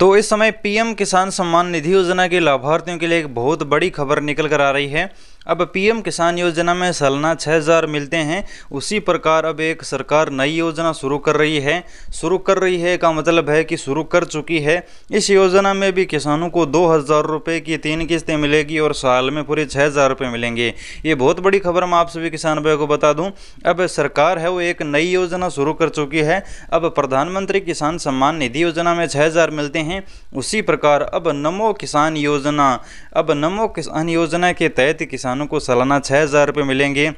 तो इस समय पीएम किसान सम्मान निधि योजना के लाभार्थियों के लिए एक बहुत बड़ी खबर निकल कर आ रही है अब पीएम किसान योजना में सालाना छः हज़ार मिलते हैं उसी प्रकार अब एक सरकार नई योजना शुरू कर रही है शुरू कर रही है का मतलब है कि शुरू कर चुकी है इस योजना में भी किसानों को दो हज़ार रुपये की तीन किस्तें मिलेगी और साल में पूरे छः हज़ार रुपये मिलेंगे ये बहुत बड़ी खबर मैं आप सभी किसान भाई को बता दूँ अब सरकार है वो एक नई योजना शुरू कर चुकी है अब प्रधानमंत्री किसान सम्मान निधि योजना में छः हज़ार मिलते हैं उसी प्रकार अब नमो किसान योजना अब नमो किसान योजना के तहत किसान किसानों को सालाना छः हज़ार रुपये मिलेंगे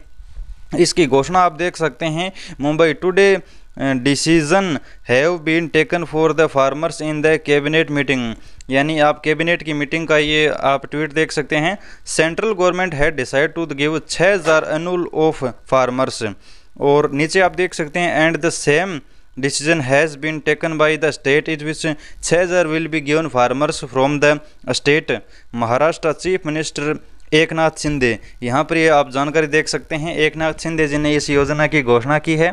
इसकी घोषणा आप देख सकते हैं Mumbai today decision have been taken for the farmers in the cabinet meeting यानी आप कैबिनेट की मीटिंग का ये आप ट्वीट देख सकते हैं central government had decide to give 6000 annual of farmers और नीचे आप देख सकते हैं and the same decision has been taken by the state in which 6000 will be given farmers from the state Maharashtra chief minister Eknath Shinde यहाँ पर ये आप जानकारी देख सकते हैं एक नाथ शिंदे जी ने इस योजना की घोषणा की है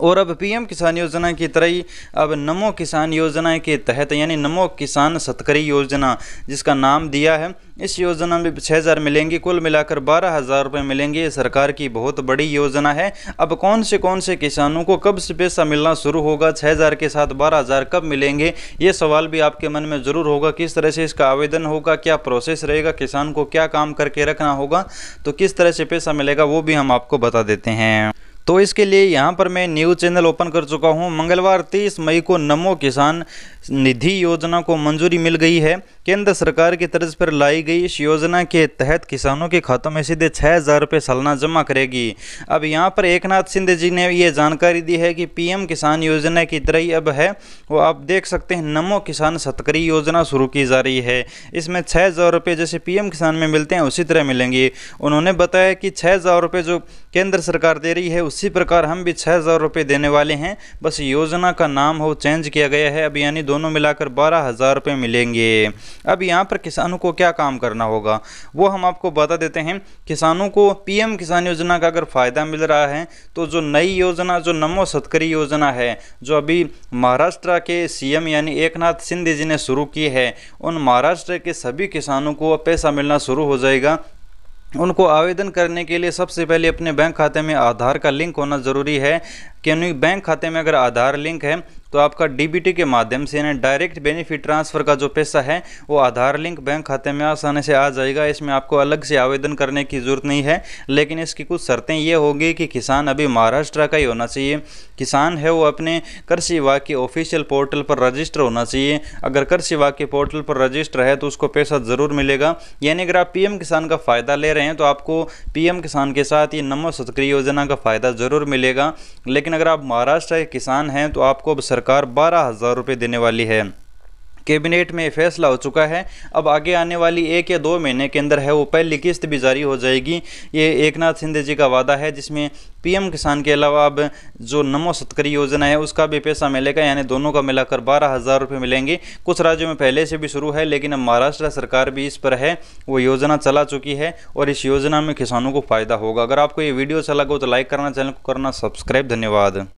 और अब पीएम किसान योजना की तरह ही अब नमो किसान योजना के तहत यानी नमो किसान सतकरी योजना जिसका नाम दिया है इस योजना में छः हज़ार मिलेंगी कुल मिलाकर बारह हज़ार रुपये मिलेंगे ये सरकार की बहुत बड़ी योजना है अब कौन से कौन से किसानों को कब से पैसा मिलना शुरू होगा छः हज़ार के साथ बारह हज़ार कब मिलेंगे ये सवाल भी आपके मन में ज़रूर होगा किस तरह से इसका आवेदन होगा क्या प्रोसेस रहेगा किसान को क्या काम करके रखना होगा तो किस तरह से पैसा मिलेगा वो भी हम आपको बता देते हैं तो इसके लिए यहाँ पर मैं न्यूज़ चैनल ओपन कर चुका हूँ मंगलवार तीस मई को नमो किसान निधि योजना को मंजूरी मिल गई है केंद्र सरकार की तर्ज पर लाई गई इस योजना के तहत किसानों के खातों में सीधे छः हज़ार रुपये सालाना जमा करेगी अब यहाँ पर एकनाथ सिंधे जी ने ये जानकारी दी है कि पीएम किसान योजना की तरह ही अब है वो आप देख सकते हैं नमो किसान सतकरी योजना शुरू की जा रही है इसमें छः हज़ार रुपये जैसे पी किसान में मिलते हैं उसी तरह मिलेंगे उन्होंने बताया कि छः हज़ार रुपये जो केंद्र सरकार दे रही है उसी प्रकार हम भी छः हज़ार रुपये देने वाले हैं बस योजना का नाम हो चेंज किया गया है अब यानी दोनों दोनों मिलाकर बारह हज़ार रुपये मिलेंगे अब यहाँ पर किसानों को क्या काम करना होगा वो हम आपको बता देते हैं किसानों को पीएम किसान योजना का अगर फ़ायदा मिल रहा है तो जो नई योजना जो नमो सत्करी योजना है जो अभी महाराष्ट्र के सी यानी एक शिंदे जी ने शुरू की है उन महाराष्ट्र के सभी किसानों को पैसा मिलना शुरू हो जाएगा उनको आवेदन करने के लिए सबसे पहले अपने बैंक खाते में आधार का लिंक होना ज़रूरी है कि बैंक खाते में अगर आधार लिंक है तो आपका डीबीटी के माध्यम से यानी डायरेक्ट बेनिफिट ट्रांसफ़र का जो पैसा है वो आधार लिंक बैंक खाते में आसानी से आ जाएगा इसमें आपको अलग से आवेदन करने की ज़रूरत नहीं है लेकिन इसकी कुछ शर्तें ये होगी कि किसान अभी महाराष्ट्र का ही होना चाहिए किसान है वो अपने कृषि विभाग के ऑफिशियल पोर्टल पर रजिस्टर होना चाहिए अगर कृषि विभाग के पोर्टल पर रजिस्टर है तो उसको पैसा ज़रूर मिलेगा यानी अगर आप पीएम किसान का फ़ायदा ले रहे हैं तो आपको पीएम किसान के साथ ये नमो सतक्रिय योजना का फ़ायदा ज़रूर मिलेगा लेकिन अगर आप महाराष्ट्र के किसान हैं तो आपको अब सरकार बारह हज़ार रुपये देने वाली है कैबिनेट में फैसला हो चुका है अब आगे आने वाली एक या दो महीने के अंदर है वो पहली किस्त भी जारी हो जाएगी ये एक नाथ शिंदे जी का वादा है जिसमें पीएम किसान के अलावा अब जो नमो सत्करी योजना है उसका भी पैसा मिलेगा यानी दोनों का मिलाकर बारह हज़ार रुपये मिलेंगे कुछ राज्यों में पहले से भी शुरू है लेकिन अब महाराष्ट्र सरकार भी इस पर है वो योजना चला चुकी है और इस योजना में किसानों को फ़ायदा होगा अगर आपको ये वीडियो अच्छा लगा तो लाइक करना चैनल को करना सब्सक्राइब धन्यवाद